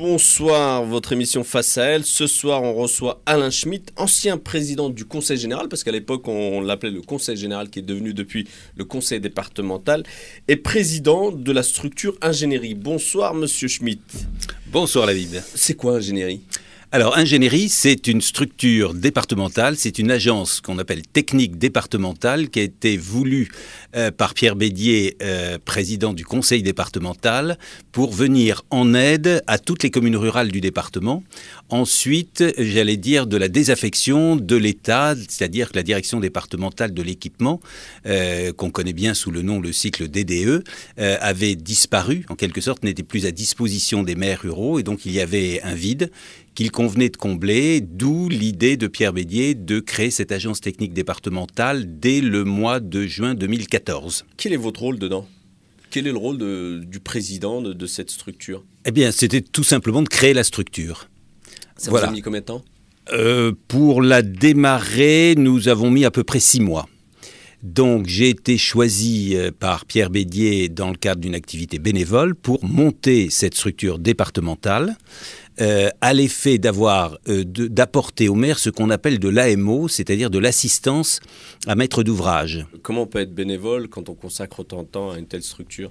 Bonsoir, votre émission Face à elle. Ce soir, on reçoit Alain Schmitt, ancien président du Conseil général, parce qu'à l'époque, on l'appelait le Conseil général, qui est devenu depuis le Conseil départemental, et président de la structure ingénierie. Bonsoir, monsieur Schmitt. Bonsoir, la C'est quoi ingénierie alors, ingénierie, c'est une structure départementale, c'est une agence qu'on appelle technique départementale qui a été voulue euh, par Pierre Bédier, euh, président du conseil départemental, pour venir en aide à toutes les communes rurales du département. Ensuite, j'allais dire de la désaffection de l'État, c'est-à-dire que la direction départementale de l'équipement, euh, qu'on connaît bien sous le nom le cycle DDE, avait disparu, en quelque sorte, n'était plus à disposition des maires ruraux, et donc il y avait un vide il convenait de combler, d'où l'idée de Pierre Bédier de créer cette agence technique départementale dès le mois de juin 2014. Quel est votre rôle dedans Quel est le rôle du président de, cette structure Eh bien, c'était tout simplement de créer la structure. Ça vous a mis combien de temps euh, Pour la démarrer, nous avons mis à peu près six mois. Donc j'ai été choisi euh, par Pierre Bédier dans le cadre d'une activité bénévole pour monter cette structure départementale à euh, l'effet d'avoir euh, d'apporter au maire ce qu'on appelle de l'AMO, c'est-à-dire de l'assistance à maître d'ouvrage. Comment on peut être bénévole quand on consacre autant de temps à une telle structure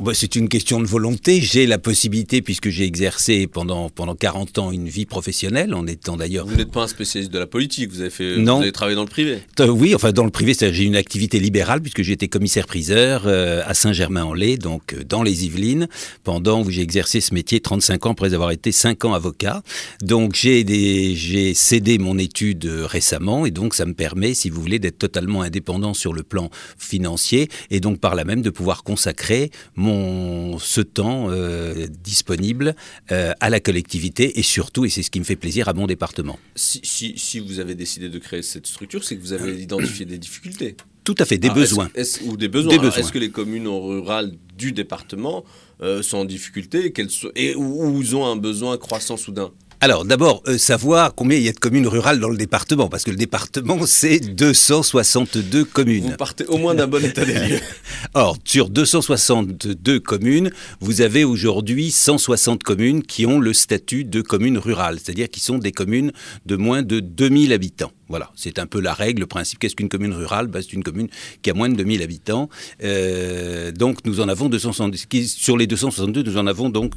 bah, c'est une question de volonté. J'ai la possibilité, puisque j'ai exercé pendant, pendant 40 ans une vie professionnelle, en étant d'ailleurs... Vous n'êtes pas un spécialiste de la politique, vous avez, fait, Vous avez travaillé dans le privé euh, Oui, enfin dans le privé, j'ai une activité libérale, puisque j'ai été commissaire-priseur euh, à Saint-Germain-en-Laye, donc euh, dans les Yvelines, pendant où j'ai exercé ce métier 35 ans, après avoir été 5 ans avocat. Donc j'ai cédé mon étude récemment, et donc ça me permet, si vous voulez, d'être totalement indépendant sur le plan financier, et donc par là même de pouvoir consacrer mon on, ce temps euh, disponible euh, à la collectivité et surtout, et c'est ce qui me fait plaisir, à mon département. Si, vous avez décidé de créer cette structure, c'est que vous avez identifié des difficultés. Tout à fait, des, ah, besoins. ou des besoins. Est-ce que les communes rurales du département euh, sont en difficulté et, ou ont un besoin croissant soudain alors d'abord, euh, savoir combien il y a de communes rurales dans le département, parce que le département, c'est 262 communes. Vous partez au moins d'un bon état des lieux. Or, sur 262 communes, vous avez aujourd'hui 160 communes qui ont le statut de communes rurales, c'est-à-dire qui sont des communes de moins de 2000 habitants. Voilà, c'est un peu la règle, le principe. Qu'est-ce qu'une commune rurale bah, C'est une commune qui a moins de 2000 habitants. Euh, donc nous en avons 270. Sur les 262, nous en avons donc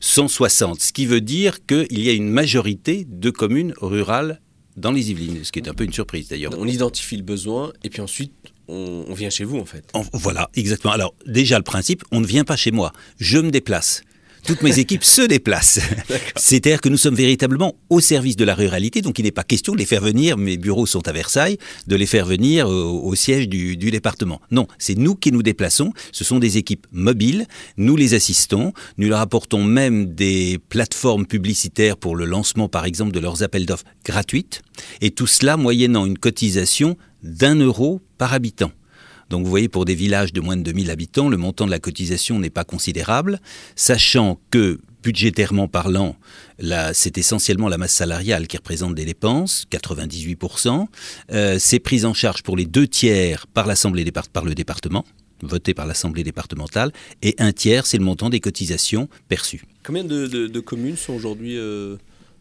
160. Ce qui veut dire qu'il y a une majorité de communes rurales dans les Yvelines, ce qui est un peu une surprise d'ailleurs. On identifie le besoin et puis ensuite on, vient chez vous en fait. voilà, exactement. Alors déjà le principe, on ne vient pas chez moi, je me déplace toutes mes équipes se déplacent. C'est-à-dire que nous sommes véritablement au service de la ruralité, donc il n'est pas question de les faire venir, mes bureaux sont à Versailles, de les faire venir euh, au, siège du, du, département. Non, c'est nous qui nous déplaçons, ce sont des équipes mobiles, nous les assistons, nous leur apportons même des plateformes publicitaires pour le lancement par exemple de leurs appels d'offres gratuites, et tout cela moyennant une cotisation d'un euro par habitant. Donc vous voyez, pour des villages de moins de 2000 habitants, le montant de la cotisation n'est pas considérable, sachant que budgétairement parlant, c'est essentiellement la masse salariale qui représente des dépenses, 98%. Euh, c'est pris en charge pour les deux tiers par, l'Assemblée, par le département, voté par l'Assemblée départementale, et un tiers, c'est le montant des cotisations perçues. Combien de, communes sont aujourd'hui... Euh,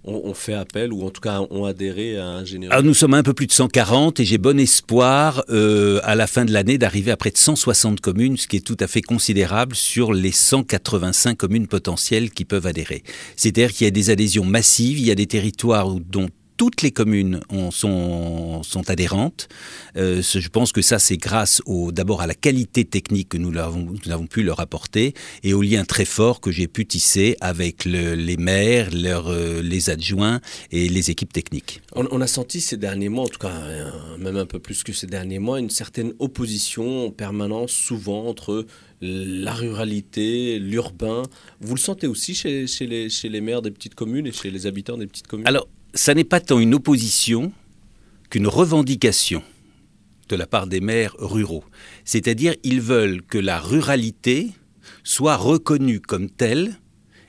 ont, fait appel ou en tout cas ont adhéré à un Alors nous sommes un peu plus de 140 et j'ai bon espoir euh, à la fin de l'année d'arriver à près de 160 communes, ce qui est tout à fait considérable sur les 185 communes potentielles qui peuvent adhérer. C'est-à-dire qu'il y a des adhésions massives, il y a des territoires dont toutes les communes sont, sont, adhérentes. Euh, je pense que ça, c'est grâce d'abord à la qualité technique que nous, avons, pu leur apporter et au lien très fort que j'ai pu tisser avec les maires, leur, euh, les adjoints et les équipes techniques. On, a senti ces derniers mois, en tout cas euh, même un peu plus que ces derniers mois, une certaine opposition permanente souvent entre la ruralité, l'urbain. Vous le sentez aussi chez, chez, les, chez les maires des petites communes et chez les habitants des petites communes ça n'est pas tant une opposition qu'une revendication de la part des maires ruraux. C'est-à-dire ils veulent que la ruralité soit reconnue comme telle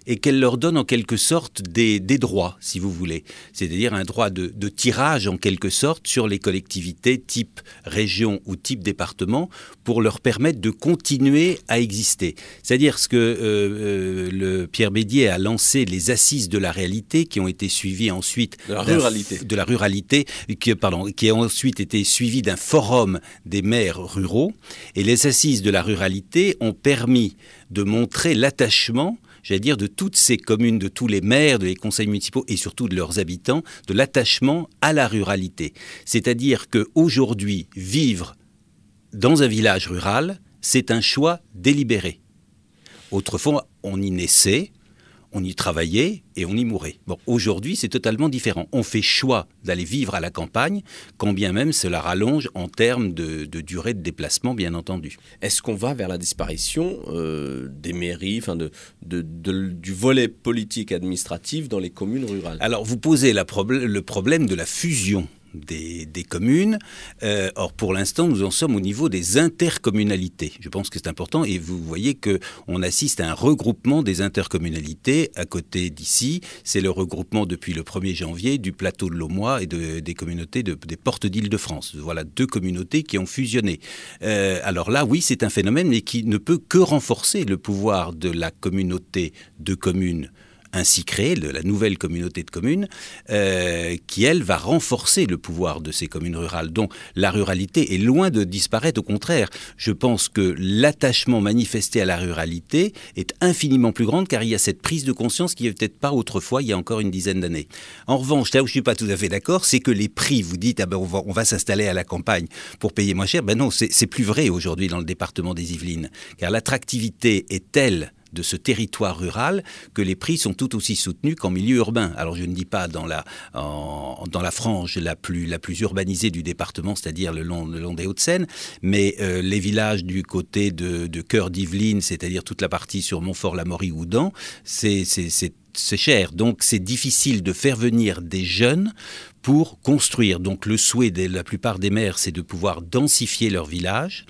et qu'elle leur donne en quelque sorte des, droits, si vous voulez, c'est-à-dire un droit de, tirage en quelque sorte sur les collectivités type région ou type département pour leur permettre de continuer à exister. C'est-à-dire ce que euh, euh, Pierre Bédier a lancé les assises de la réalité qui ont été suivies ensuite de la ruralité, qui, pardon, qui a ensuite été suivie d'un forum des maires ruraux et les assises de la ruralité ont permis de montrer l'attachement j'allais dire, de toutes ces communes, de tous les maires, de les conseils municipaux et surtout de leurs habitants, de l'attachement à la ruralité. C'est-à-dire qu'aujourd'hui, vivre dans un village rural, c'est un choix délibéré. Autrefois, on y naissait, on y travaillait et on y mourait. Bon, aujourd'hui, c'est totalement différent. On fait choix d'aller vivre à la campagne, quand bien même cela rallonge en termes de, durée de déplacement, bien entendu. Est-ce qu'on va vers la disparition euh, des mairies, de, du volet politique administratif dans les communes rurales Alors, vous posez le problème de la fusion des, communes. Euh, or, pour l'instant, nous en sommes au niveau des intercommunalités. Je pense que c'est important. Et vous voyez qu'on assiste à un regroupement des intercommunalités à côté d'ici. C'est le regroupement depuis le 1er janvier du plateau de l'Aumois et des communautés des portes d'Île-de-France. Voilà deux communautés qui ont fusionné. Euh, alors là, oui, c'est un phénomène, mais qui ne peut que renforcer le pouvoir de la communauté de communes ainsi créée, de la nouvelle communauté de communes, euh, qui, elle, va renforcer le pouvoir de ces communes rurales, dont la ruralité est loin de disparaître. Au contraire, je pense que l'attachement manifesté à la ruralité est infiniment plus grand, car il y a cette prise de conscience qui n'y avait peut-être pas autrefois, il y a encore une dizaine d'années. En revanche, là où je ne suis pas tout à fait d'accord, c'est que les prix, vous dites, ah ben, on va, on va s'installer à la campagne pour payer moins cher, ben non, c'est plus vrai aujourd'hui dans le département des Yvelines, car l'attractivité est telle de ce territoire rural que les prix sont tout aussi soutenus qu'en milieu urbain. Alors je ne dis pas dans la, dans la frange la plus, la plus urbanisée du département, c'est-à-dire le long, des Hauts-de-Seine, mais euh, les villages du côté de, cœur d'Yvelines, c'est-à-dire toute la partie sur Montfort-la-Maurie ou c'est c'est cher. Donc c'est difficile de faire venir des jeunes pour construire. Donc le souhait de la plupart des maires, c'est de pouvoir densifier leur village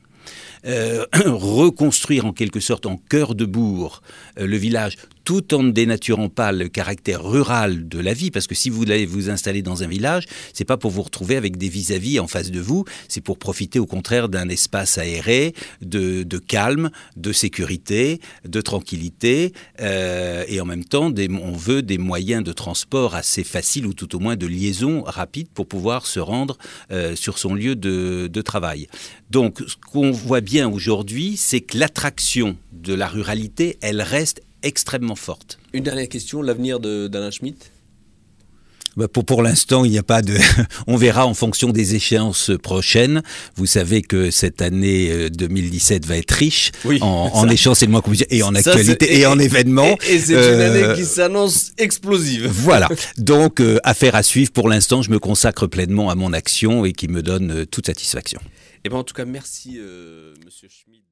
euh, reconstruire en quelque sorte en cœur de bourg euh, le village tout en ne dénaturant pas le caractère rural de la vie, parce que si vous allez vous installer dans un village, c'est pas pour vous retrouver avec des vis-à-vis en face de vous, c'est pour profiter au contraire d'un espace aéré, de, calme, de sécurité, de tranquillité, euh, et en même temps, on veut des moyens de transport assez faciles ou tout au moins de liaison rapide pour pouvoir se rendre sur son lieu de, de travail. Donc, ce qu'on voit bien aujourd'hui, c'est que l'attraction de la ruralité, elle reste extrêmement forte. Une dernière question, l'avenir d'Alain Schmitt bah, pour, pour l'instant, il n'y a pas de. On verra en fonction des échéances prochaines. Vous savez que cette année 2017 euh, va être riche en, en échéances, et et en actualité et, en événements. Et, c'est une année euh, qui s'annonce explosive. Voilà. Donc, euh, affaire à suivre. Pour l'instant, je me consacre pleinement à mon action et qui me donne toute satisfaction. Et eh ben, en tout cas, merci, euh, monsieur Schmid.